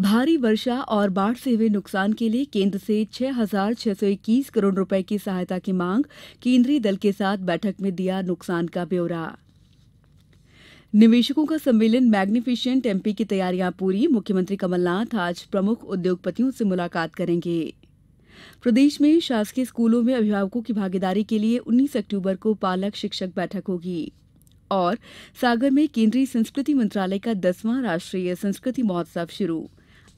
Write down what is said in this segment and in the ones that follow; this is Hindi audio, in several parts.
भारी वर्षा और बाढ़ से हुए नुकसान के लिए केन्द्र से छह हजार छह सौ इक्कीस करोड़ रूपये की सहायता की मांग केन्द्रीय दल के साथ बैठक में दिया नुकसान का ब्यौरा निवेशकों का सम्मेलन मैग्निफिसेंट एमपी की तैयारियां पूरी मुख्यमंत्री कमलनाथ आज प्रमुख उद्योगपतियों से मुलाकात करेंगे प्रदेश में शासकीय स्कूलों में अभिभावकों की भागीदारी के लिए 19 अक्टूबर को पालक शिक्षक बैठक होगी और सागर में केंद्रीय संस्कृति मंत्रालय का दसवां राष्ट्रीय संस्कृति महोत्सव शुरू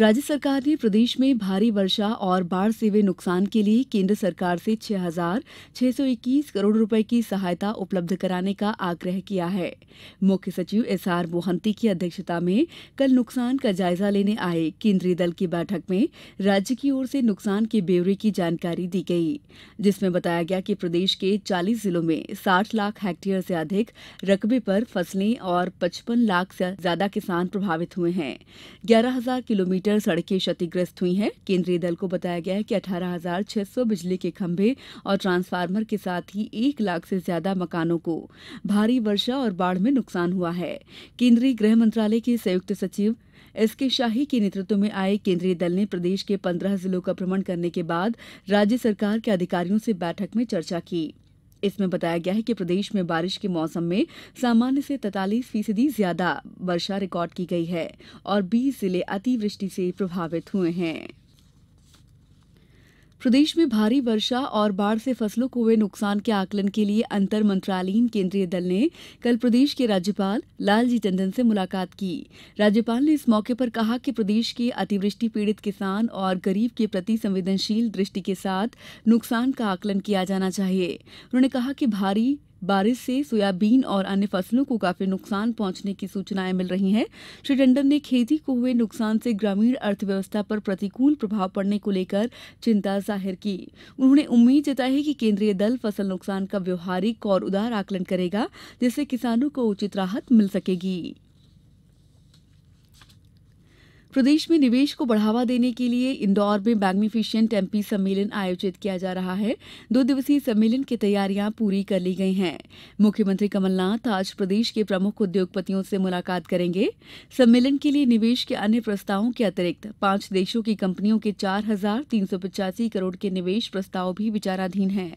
राज्य सरकार ने प्रदेश में भारी वर्षा और बाढ़ से हुए नुकसान के लिए केन्द्र सरकार से छह हजार छह सौ इक्कीस करोड़ रुपए की सहायता उपलब्ध कराने का आग्रह किया है मुख्य सचिव एस आर मोहंती की अध्यक्षता में कल नुकसान का जायजा लेने आए केन्द्रीय दल की बैठक में राज्य की ओर से नुकसान के ब्यौरे की जानकारी दी गई जिसमें बताया गया कि प्रदेश के चालीस जिलों में साठ लाख हेक्टेयर से अधिक रकबे पर फसलें और पचपन लाख से ज्यादा किसान प्रभावित हुए हैं ग्यारह हजार किलोमीटर किलोमीटर सड़कें क्षतिग्रस्त हुई हैं केंद्रीय दल को बताया गया कि अठारह हजार छह सौ बिजली के खंभे और ट्रांसफार्मर के साथ ही एक लाख से ज्यादा मकानों को भारी वर्षा और बाढ़ में नुकसान हुआ है केंद्रीय गृह मंत्रालय के संयुक्त सचिव एस के शाही के नेतृत्व में आए केंद्रीय दल ने प्रदेश के पंद्रह जिलों का भ्रमण करने के बाद राज्य सरकार के अधिकारियों से बैठक में चर्चा की इसमें बताया गया है कि प्रदेश में बारिश के मौसम में सामान्य से तैतालीस फीसदी ज्यादा वर्षा रिकार्ड की गई है और बीस जिले अतिवृष्टि से प्रभावित हुए हैं प्रदेश में भारी वर्षा और बाढ़ से फसलों को हुए नुकसान के आकलन के लिए अंतर मंत्रालयीन केंद्रीय दल ने कल प्रदेश के राज्यपाल लालजी टंडन से मुलाकात की राज्यपाल ने इस मौके पर कहा कि प्रदेश के अतिवृष्टि पीड़ित किसान और गरीब के प्रति संवेदनशील दृष्टि के साथ नुकसान का आकलन किया जाना चाहिए उन्होंने कहा कि भारी बारिश से सोयाबीन और अन्य फसलों को काफी नुकसान पहुंचने की सूचनाएं मिल रही हैं श्री टंडन ने खेती को हुए नुकसान से ग्रामीण अर्थव्यवस्था पर प्रतिकूल प्रभाव पड़ने को लेकर चिंता जाहिर की उन्होंने उम्मीद जताई कि केंद्रीय दल फसल नुकसान का व्यवहारिक और उदार आकलन करेगा जिससे किसानों को उचित राहत मिल सकेगी प्रदेश में निवेश को बढ़ावा देने के लिए इंदौर में मैग्नीफिसेंट एमपी सम्मेलन आयोजित किया जा रहा है दो दिवसीय सम्मेलन की तैयारियां पूरी कर ली गई हैं मुख्यमंत्री कमलनाथ आज प्रदेश के प्रमुख उद्योगपतियों से मुलाकात करेंगे सम्मेलन के लिए निवेश के अन्य प्रस्तावों के अतिरिक्त पांच देशों की कंपनियों के चार हजार तीन सौ करोड़ के निवेश प्रस्ताव भी विचाराधीन है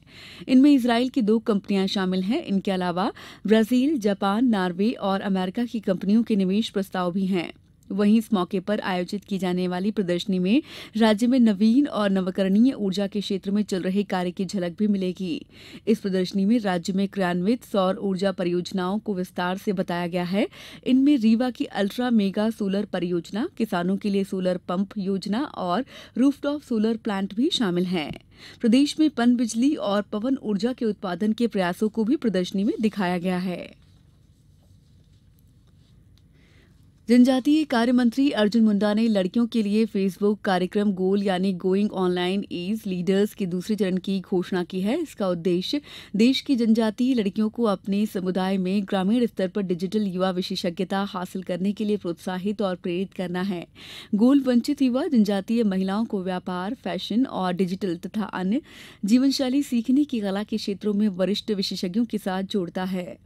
इनमें इसराइल की दो कंपनियां शामिल हैं इनके अलावा ब्राजील जापान नॉर्वे और अमेरिका की कंपनियों के निवेश प्रस्ताव भी हैं वहीं इस मौके पर आयोजित की जाने वाली प्रदर्शनी में राज्य में नवीन और नवकरणीय ऊर्जा के क्षेत्र में चल रहे कार्य की झलक भी मिलेगी इस प्रदर्शनी में राज्य में क्रियान्वित सौर ऊर्जा परियोजनाओं को विस्तार से बताया गया है इनमें रीवा की अल्ट्रा मेगा सोलर परियोजना किसानों के लिए सोलर पंप योजना और रूफटॉप सोलर प्लांट भी शामिल है प्रदेश में पन बिजली और पवन ऊर्जा के उत्पादन के प्रयासों को भी प्रदर्शनी में दिखाया गया है जनजातीय कार्य मंत्री अर्जुन मुंडा ने लड़कियों के लिए फेसबुक कार्यक्रम गोल यानी गोइंग ऑनलाइन एज लीडर्स के दूसरे चरण की घोषणा की है इसका उद्देश्य देश की जनजातीय लड़कियों को अपने समुदाय में ग्रामीण स्तर पर डिजिटल युवा विशेषज्ञता हासिल करने के लिए प्रोत्साहित और प्रेरित करना है गोल वंचित युवा जनजातीय महिलाओं को व्यापार फैशन और डिजिटल तथा अन्य जीवनशैली सीखने की कला के क्षेत्रों में वरिष्ठ विशेषज्ञों के साथ जोड़ता है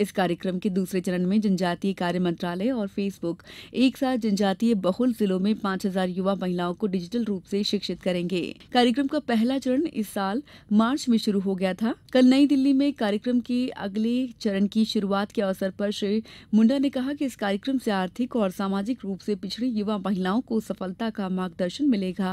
इस कार्यक्रम के दूसरे चरण में जनजातीय कार्य मंत्रालय और फेसबुक एक साथ जनजातीय बहुल जिलों में पांच हजार युवा महिलाओं को डिजिटल रूप से शिक्षित करेंगे कार्यक्रम का पहला चरण इस साल मार्च में शुरू हो गया था कल नई दिल्ली में कार्यक्रम के अगले चरण की शुरुआत के अवसर पर श्री मुंडा ने कहा कि इस कार्यक्रम से आर्थिक और सामाजिक रूप से पिछड़ी युवा महिलाओं को सफलता का मार्गदर्शन मिलेगा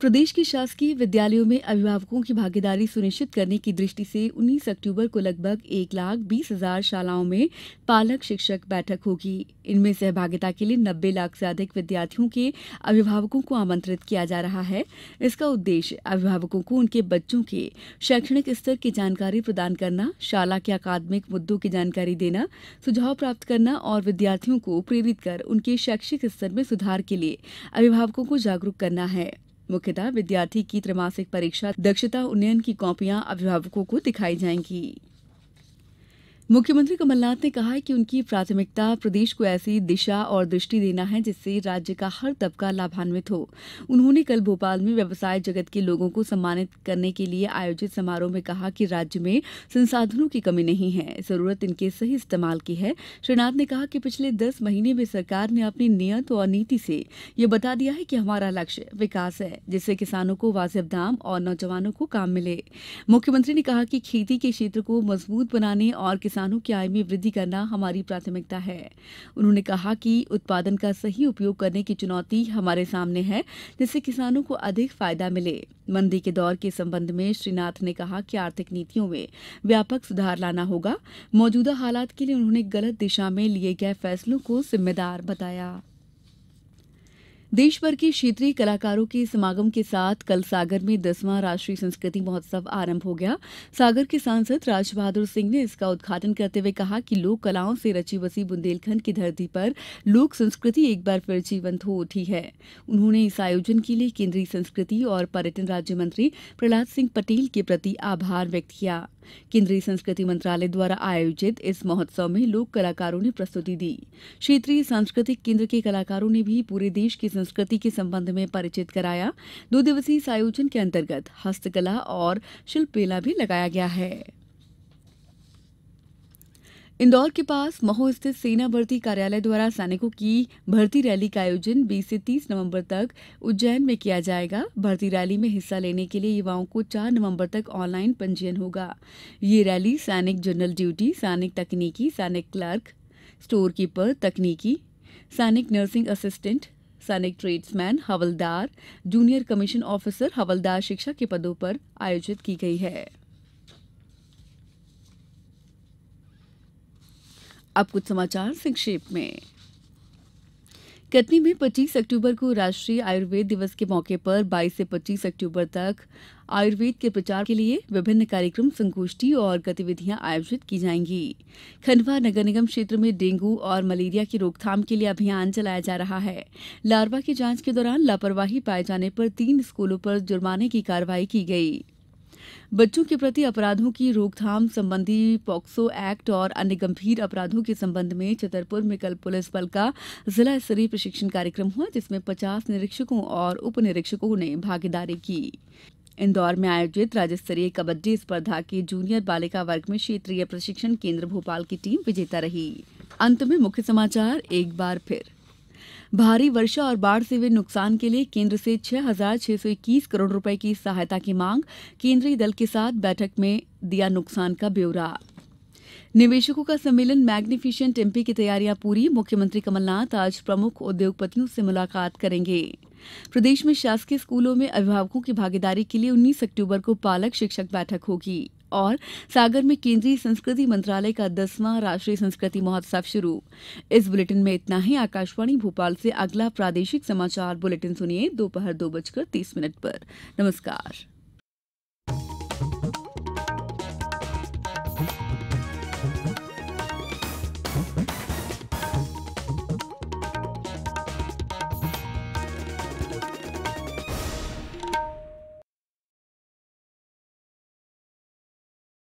प्रदेश के शासकीय विद्यालयों में अभिभावकों की भागीदारी सुनिश्चित करने की दृष्टि से उन्नीस अक्टूबर को लगभग एक लाख बीस हजार शालाओं में पालक शिक्षक बैठक होगी इनमें सहभागिता के लिए नब्बे लाख से अधिक विद्यार्थियों के अभिभावकों को आमंत्रित किया जा रहा है इसका उद्देश्य अभिभावकों को उनके बच्चों के शैक्षणिक स्तर की जानकारी प्रदान करना शाला के अकादमिक मुद्दों की जानकारी देना सुझाव प्राप्त करना और विद्यार्थियों को प्रेरित कर उनके शैक्षिक स्तर में सुधार के लिए अभिभावकों को जागरूक करना है मुख्यतः विद्यार्थी की त्रैमासिक परीक्षा दक्षता उन्नयन की कॉपियां अभिभावकों को दिखाई जाएंगी मुख्यमंत्री कमलनाथ ने कहा है कि उनकी प्राथमिकता प्रदेश को ऐसी दिशा और दृष्टि देना है जिससे राज्य का हर तबका लाभान्वित हो उन्होंने कल भोपाल में व्यवसाय जगत के लोगों को सम्मानित करने के लिए आयोजित समारोह में कहा कि राज्य में संसाधनों की कमी नहीं है जरूरत इनके सही इस्तेमाल की है श्री नाथ ने कहा कि पिछले दस महीने में सरकार ने अपनी नियत और नीति से यह बता दिया है कि हमारा लक्ष्य विकास है जिससे किसानों को वाजिब दाम और नौजवानों को काम मिले मुख्यमंत्री ने कहा कि खेती के क्षेत्र को मजबूत बनाने और किसान किसानों की आय में वृद्धि करना हमारी प्राथमिकता है उन्होंने कहा कि उत्पादन का सही उपयोग करने की चुनौती हमारे सामने है जिससे किसानों को अधिक फायदा मिले मंदी के दौर के संबंध में श्री नाथ ने कहा कि आर्थिक नीतियों में व्यापक सुधार लाना होगा मौजूदा हालात के लिए उन्होंने गलत दिशा में लिए गए फैसलों को जिम्मेदार बताया देश देशभर के क्षेत्रीय कलाकारों के समागम के साथ कल सागर में दसवां राष्ट्रीय संस्कृति महोत्सव आरंभ हो गया सागर के सांसद राजबहादुर सिंह ने इसका उद्घाटन करते हुए कहा कि लोक कलाओं से रची बसी बुंदेलखंड की धरती पर लोक संस्कृति एक बार फिर जीवंत हो उठी है उन्होंने इस आयोजन के लिए केंद्रीय संस्कृति और पर्यटन राज्य मंत्री प्रहलाद सिंह पटेल के प्रति आभार व्यक्त किया केन्द्रीय संस्कृति मंत्रालय द्वारा आयोजित इस महोत्सव में लोक कलाकारों ने प्रस्तुति दी क्षेत्रीय सांस्कृतिक केन्द्र के कलाकारों ने भी पूरे देश की संस्कृति के संबंध में परिचित कराया दो दिवसीय इस आयोजन के अंतर्गत हस्तकला और शिल्प मेला भी लगाया गया है इंदौर के पास महो स्थित सेना भर्ती कार्यालय द्वारा सैनिकों की भर्ती रैली का आयोजन 20 से 30 नवंबर तक उज्जैन में किया जाएगा भर्ती रैली में हिस्सा लेने के लिए युवाओं को 4 नवंबर तक ऑनलाइन पंजीयन होगा ये रैली सैनिक जनरल ड्यूटी सैनिक तकनीकी सैनिक क्लर्क स्टोर कीपर तकनीकी सैनिक नर्सिंग असिस्टेंट सैनिक tradesman havildar junior commission officer havildar शिक्षा के पदों पर आयोजित की गई है अब कुछ समाचार संक्षेप में कटनी में 25 अक्टूबर को राष्ट्रीय आयुर्वेद दिवस के मौके पर 22 से 25 अक्टूबर तक आयुर्वेद के प्रचार के लिए विभिन्न कार्यक्रम संगोष्ठी और गतिविधियां आयोजित की जाएंगी खंडवा नगर निगम क्षेत्र में डेंगू और मलेरिया की रोकथाम के लिए अभियान चलाया जा रहा है लार्वा की जांच के दौरान लापरवाही पाए जाने पर तीन स्कूलों पर जुर्माने की कार्रवाई की गयी बच्चों के प्रति अपराधों की रोकथाम संबंधी पॉक्सो एक्ट और अन्य गंभीर अपराधों के संबंध में छतरपुर में कल पुलिस बल का जिला स्तरीय प्रशिक्षण कार्यक्रम हुआ जिसमें पचास निरीक्षकों और उप निरीक्षकों ने भागीदारी की इंदौर में आयोजित राज्य स्तरीय कबड्डी स्पर्धा के जूनियर बालिका वर्ग में क्षेत्रीय प्रशिक्षण केंद्र भोपाल की टीम विजेता रही अंत में मुख्य समाचार एक बार फिर भारी वर्षा और बाढ़ से हुए नुकसान के लिए केन्द्र से छह हजार छह सौ इक्कीस करोड़ रूपये की सहायता की मांग केन्द्रीय दल के साथ बैठक में दिया नुकसान का ब्यौरा निवेशकों का सम्मेलन मैग्निफिसेंट एमपी की तैयारियां पूरी मुख्यमंत्री कमलनाथ आज प्रमुख उद्योगपतियों से मुलाकात करेंगे प्रदेश में शासकीय स्कूलों में अभिभावकों की भागीदारी के लिए 19 अक्टूबर को पालक शिक्षक बैठक होगी और सागर में केंद्रीय संस्कृति मंत्रालय का दसवां राष्ट्रीय संस्कृति महोत्सव शुरू इस बुलेटिन में इतना ही आकाशवाणी भोपाल से अगला प्रादेशिक समाचार बुलेटिन सुनिए दोपहर दो, दो बजकर तीस मिनट पर नमस्कार